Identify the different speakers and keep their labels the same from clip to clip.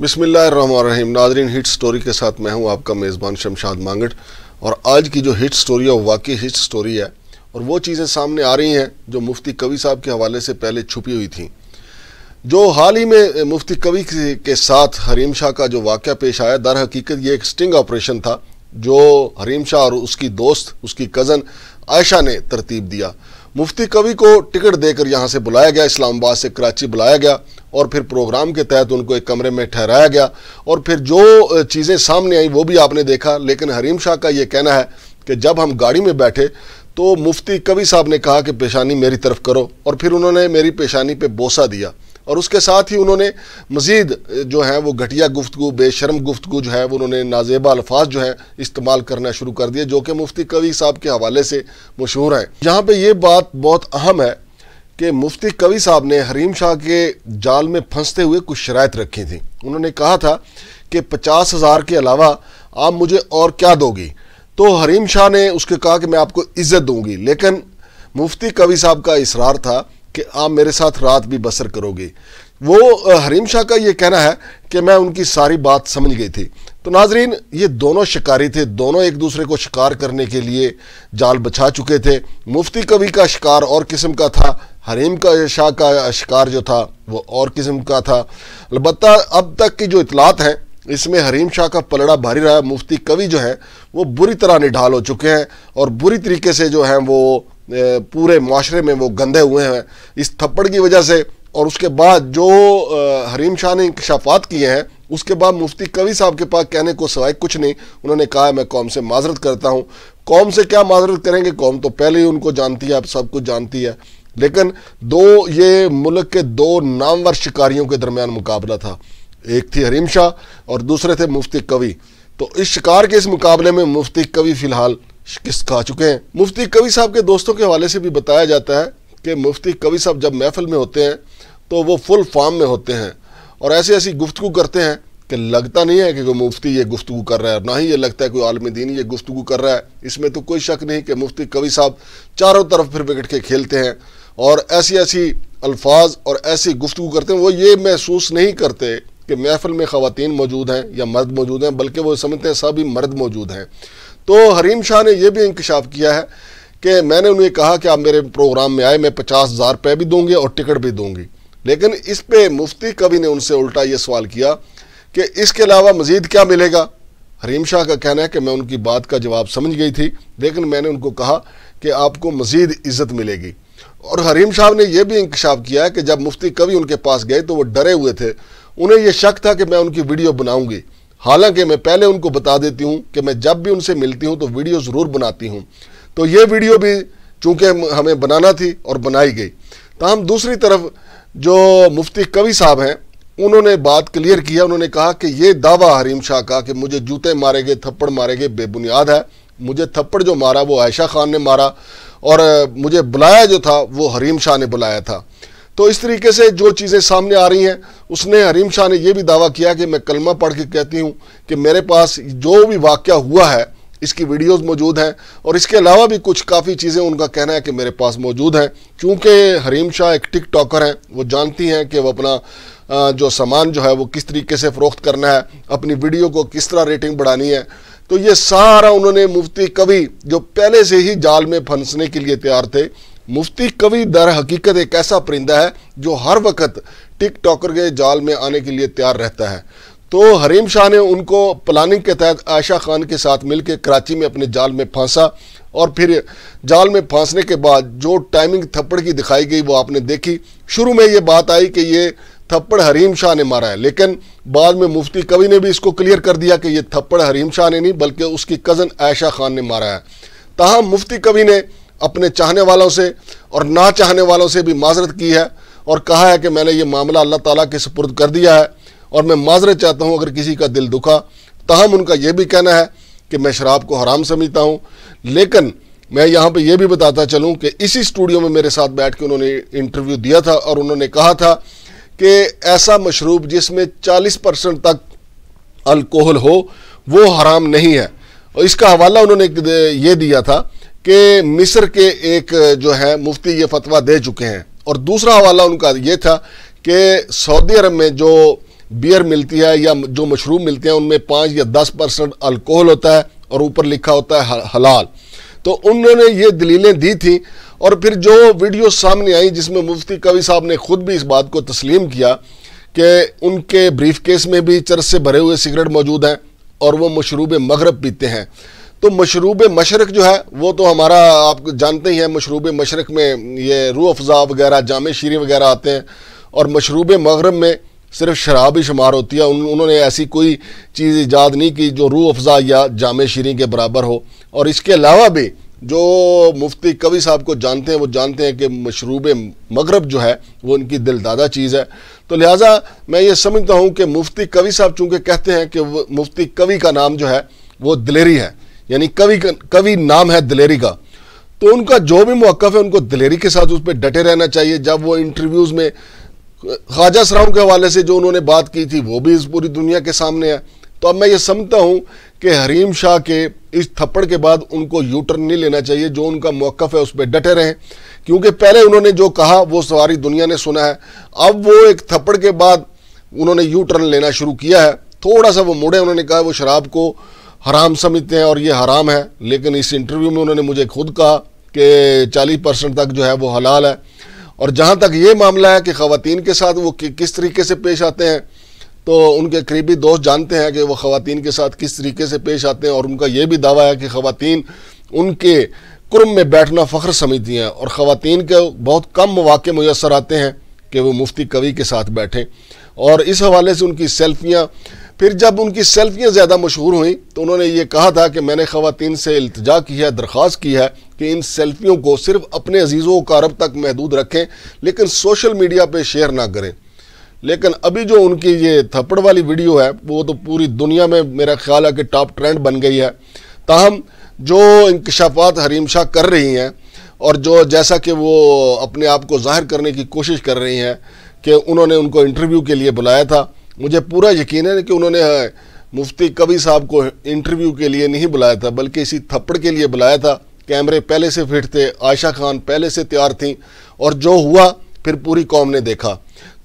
Speaker 1: बिसमीम Nadreen hit story के साथ मैं हूं आपका मेज़बान शमशाद मांगट और आज की जो हिट स्टोरी है वाकई हिट स्टोरी है और वो चीज़ें सामने आ रही हैं जो मुफ्ती कवि साहब के हवाले से पहले छुपी हुई थी जो हाल ही में मुफ्ती कवि के साथ हरीम शाह का जो वाक़ पेश आया दर हकीकत ये एक स्टिंग ऑपरेशन था जो हरीम शाह और उसकी दोस्त उसकी कज़न आयशा ने तरतीब दिया मुफ्ती कवि को टिकट देकर यहाँ से बुलाया गया इस्लामाबाद से कराची बुलाया गया और फिर प्रोग्राम के तहत उनको एक कमरे में ठहराया गया और फिर जो चीज़ें सामने आई वो भी आपने देखा लेकिन हरीम शाह का ये कहना है कि जब हम गाड़ी में बैठे तो मुफ्ती कवि साहब ने कहा कि पेशानी मेरी तरफ करो और फिर उन्होंने मेरी पेशानी पे बोसा दिया और उसके साथ ही उन्होंने मज़ीद जो है वो घटिया गुफ्तु बेशरम गुफ्तु जो है वो उन्होंने नाजेबा अल्फाज जो है इस्तेमाल करना शुरू कर दिए जो कि मुफ्ती कवि साहब के हवाले से मशहूर हैं यहाँ पर ये बात बहुत अहम है कि मुफ्ती कवि साहब ने हरीम शाह के जाल में फंसते हुए कुछ शरात रखी थी उन्होंने कहा था कि पचास हज़ार के अलावा आप मुझे और क्या दोगी तो हरीम शाह ने उसके कहा कि मैं आपको इज़्ज़त दूंगी लेकिन मुफ्ती कवि साहब का इसरार था कि आप मेरे साथ रात भी बसर करोगे वो हरीम शाह का ये कहना है कि मैं उनकी सारी बात समझ गई थी तो नाजरीन ये दोनों शिकारी थे दोनों एक दूसरे को शिकार करने के लिए जाल बछा चुके थे मुफ्ती कवि का शिकार और किस्म का था हरीम का शाह का शिकार जो था वो और किस्म का था अलबत् अब तक की जो इतलात हैं इसमें हरीम शाह का पलड़ा भारी रहा मुफ्ती कवि जो है वो बुरी तरह निढाल हो चुके हैं और बुरी तरीके से जो हैं वो पूरे माशरे में वो गंदे हुए हैं इस थप्पड़ की वजह से और उसके बाद जो हरीम शाह ने इंकशाफात किए हैं उसके बाद मुफ्ती कवि साहब के पास कहने को सवाए कुछ नहीं उन्होंने कहा मैं कौम से माजरत करता हूँ कौम से क्या माजरत करेंगे कौम तो पहले ही उनको जानती है आप सब कुछ जानती है लेकिन दो ये मुल्क के दो नामवर शिकारियों के दरमियान मुकाबला था एक थी हरीम शाह और दूसरे थे मुफ्ती कवि तो इस शिकार के इस मुकाबले में मुफ्ती कवि फ़िलहाल किस्त खा चुके हैं मुफ्ती कवि साहब के दोस्तों के हवाले से भी बताया जाता है कि मुफ्ती कवि साहब जब महफिल में होते हैं तो वो फुल फॉर्म में होते हैं और ऐसी ऐसी गुफ्तु करते हैं कि लगता नहीं है कि कोई मुफ्ती ये गुफ्तु कर रहा है ना ही ये लगता है कोई आलम दीन ये गुफ्तु कर रहा है इसमें तो कोई शक नहीं कि मुफ्ती कवि साहब चारों तरफ फिर विकेट के खेलते हैं और ऐसी ऐसी अल्फाज और ऐसी गुफ्तु करते हैं वो ये महसूस नहीं करते कि महफिल में ख़वान मौजूद हैं या मर्द मौजूद हैं बल्कि वो समझते हैं सभी मर्द मौजूद हैं तो हरीम शाह ने यह भी इंकशाफ किया है कि मैंने उन्हें कहा कि आप मेरे प्रोग्राम में आए मैं पचास हज़ार रुपये भी दूँगी और टिकट भी दूँगी लेकिन इस पर मुफ्ती कवि ने उनसे उल्टा ये सवाल किया कि इसके अलावा मज़ीद क्या मिलेगा हरीम शाह का कहना है कि मैं उनकी बात का जवाब समझ गई थी लेकिन मैंने उनको कहा कि आपको मज़ीद इज़्ज़त मिलेगी और हरीम साहब ने यह भी इंकशाफ किया कि जब मुफ्ती कवि उनके पास गए तो वो डरे हुए थे उन्हें यह शक था कि मैं उनकी वीडियो बनाऊंगी हालांकि मैं पहले उनको बता देती हूँ कि मैं जब भी उनसे मिलती हूँ तो वीडियो ज़रूर बनाती हूँ तो ये वीडियो भी चूँकि हमें बनाना थी और बनाई गई तहम तो दूसरी तरफ जो मुफ्ती कवि साहब हैं उन्होंने बात क्लियर किया उन्होंने कहा कि ये दावा हरीम शाह का कि मुझे जूते मारे गए थप्पड़ मारे गए बेबुनियाद है मुझे थप्पड़ जो मारा वो आयशा खान ने मारा और मुझे बुलाया जो था वो हरीम शाह ने बुलाया था तो इस तरीके से जो चीज़ें सामने आ रही हैं उसने हरीम शाह ने यह भी दावा किया कि मैं कलमा पढ़ के कहती हूँ कि मेरे पास जो भी वाक़ हुआ है इसकी वीडियोस मौजूद हैं और इसके अलावा भी कुछ काफ़ी चीज़ें उनका कहना है कि मेरे पास मौजूद हैं क्योंकि हरीम शाह एक टिक टॉकर हैं वो जानती हैं कि वो अपना जो सामान जो है वो किस तरीके से फ़रोख्त करना है अपनी वीडियो को किस तरह रेटिंग बढ़ानी है तो ये सारा उन्होंने मुफ्ती कवि जो पहले से ही जाल में फंसने के लिए तैयार थे मुफ्ती कवि दर हकीकत एक ऐसा परिंदा है जो हर वक्त टिक टॉकर के जाल में आने के लिए तैयार रहता है तो हरीम शाह ने उनको प्लानिंग के तहत आयशा खान के साथ मिलकर कराची में अपने जाल में फांसा और फिर जाल में फांसने के बाद जो टाइमिंग थप्पड़ की दिखाई गई वो आपने देखी शुरू में ये बात आई कि ये थप्पड़ हरीम शाह ने मारा है लेकिन बाद में मुफ्ती कवि ने भी इसको क्लियर कर दिया कि ये थप्पड़ हरीम शाह ने नहीं बल्कि उसकी कज़न आयशा खान ने मारा है तहम मुफ्ती कवि ने अपने चाहने वालों से और ना चाहने वालों से भी माजरत की है और कहा है कि मैंने ये मामला अल्लाह ताला के सपुर्द कर दिया है और मैं माजरत चाहता हूँ अगर किसी का दिल दुखा तहम उनका यह भी कहना है कि मैं शराब को हराम समझता हूँ लेकिन मैं यहाँ पर यह भी बताता चलूँ कि इसी स्टूडियो में मेरे साथ बैठ के उन्होंने इंटरव्यू दिया था और उन्होंने कहा था कि ऐसा मशरूब जिसमें 40 परसेंट तक अल्कोहल हो वो हराम नहीं है और इसका हवाला उन्होंने ये दिया था कि मिस्र के एक जो है मुफ्ती ये फतवा दे चुके हैं और दूसरा हवाला उनका ये था कि सऊदी अरब में जो बियर मिलती है या जो मशरूब मिलते हैं उनमें पाँच या दस परसेंट अल्कोहल होता है और ऊपर लिखा होता है हलाल तो उन्होंने ये दलीलें दी थी और फिर जो वीडियो सामने आई जिसमें मुफ्ती कवि साहब ने खुद भी इस बात को तस्लीम किया कि उनके ब्रीफ केस में भी चरस से भरे हुए सिगरेट मौजूद हैं और वो मशरूब मगरब पीते हैं तो मशरूब मशरक जो है वो तो हमारा आप जानते ही हैं मशरूब मशरक में ये रू अफ़ज़ा वगैरह जाम शीरी वगैरह आते हैं और मशरूब मगरब में सिर्फ शराब ही शुमार होती है उन, उन्होंने ऐसी कोई चीज़ ईजाद नहीं की जो रू अफ़ज़ा या जाम शीरी के बराबर हो और इसके अलावा भी जो मुफ्ती कवि साहब को जानते हैं वो जानते हैं कि मशरूब मगरब जो है वो उनकी दिलदादा चीज़ है तो लिहाजा मैं ये समझता हूँ कि मुफ्ती कवि साहब चूँकि कहते हैं कि मुफ्ती कवि का नाम जो है वो दिलेरी है यानी कवि कवि नाम है दिलेरी का तो उनका जो भी मौक़ है उनको दिलेरी के साथ उस पर डटे रहना चाहिए जब वो इंटरव्यूज़ में ख्वाजा सराहू के हवाले से जो उन्होंने बात की थी वो भी इस पूरी दुनिया के सामने है तो अब मैं ये समझता हूँ कि हरीम शाह के इस थप्पड़ के बाद उनको यू टर्न नहीं लेना चाहिए जो उनका मौकफ है उस पर डटे रहें क्योंकि पहले उन्होंने जो कहा वो सवारी दुनिया ने सुना है अब वो एक थप्पड़ के बाद उन्होंने यू टर्न लेना शुरू किया है थोड़ा सा वो मुड़े उन्होंने कहा वो शराब को हराम समझते हैं और ये हराम है लेकिन इस इंटरव्यू में उन्होंने मुझे खुद कहा कि चालीस परसेंट तक जो है वो हलाल है और जहाँ तक ये मामला है कि ख़वान के साथ वो कि, किस तरीके से पेश आते हैं तो उनके करीबी दोस्त जानते हैं कि वो खातन के साथ किस तरीके से पेश आते हैं और उनका यह भी दावा है कि खातन उनके कुरम में बैठना फ़ख्र समझती हैं और ख़वान के बहुत कम मौाक़े मैसर आते हैं कि वो मुफ्ती कवि के साथ बैठें और इस हवाले से उनकी सेल्फियाँ फिर जब उनकी सेल्फियाँ ज़्यादा मशहूर हुई तो उन्होंने ये कहा था कि मैंने ख़वान से अल्तजा की है दरख्वास की है कि इन सेल्फियों को सिर्फ अपने अजीज़ों का कारब तक महदूद रखें लेकिन सोशल मीडिया पर शेयर ना करें लेकिन अभी जो उनकी ये थप्पड़ वाली वीडियो है वो तो पूरी दुनिया में मेरा ख्याल है कि टॉप ट्रेंड बन गई है ताहम जो इंकशाफात हरीम शाह कर रही हैं और जो जैसा कि वो अपने आप को जाहिर करने की कोशिश कर रही हैं कि उन्होंने उनको इंटरव्यू के लिए बुलाया था मुझे पूरा यकीन है कि उन्होंने हाँ, मुफ्ती कवि साहब को इंटरव्यू के लिए नहीं बुलाया था बल्कि इसी थप्पड़ के लिए बुलाया था कैमरे पहले से फिट थे आयशा खान पहले से तैयार थी और जो हुआ फिर पूरी कौम ने देखा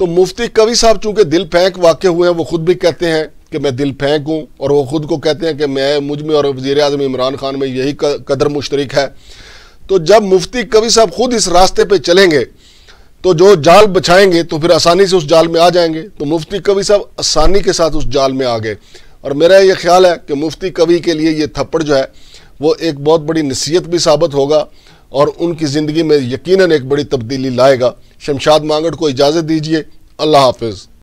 Speaker 1: तो मुफ्ती कवि साहब चूंकि दिल फेंक वाक़ हुए हैं वो खुद भी कहते हैं कि मैं दिल फेंक हूँ और वो ख़ुद को कहते हैं कि मैं मुझ में और वज़ी अजम इमरान खान में यही कदर मुश्तरक है तो जब मुफ्ती कवि साहब खुद इस रास्ते पर चलेंगे तो जो जाल बछाएंगे तो फिर आसानी से उस जाल में आ जाएंगे तो मुफ्ती कवि साहब आसानी के साथ उस जाल में आ गए और मेरा ये ख्याल है कि मुफ्ती कवि के लिए ये थप्पड़ जो है वो एक बहुत बड़ी नसीहत भी साबित होगा और उनकी ज़िंदगी में यकीनन एक बड़ी तब्दीली लाएगा शमशाद मांगड़ को इजाज़त दीजिए अल्लाह हाफिज़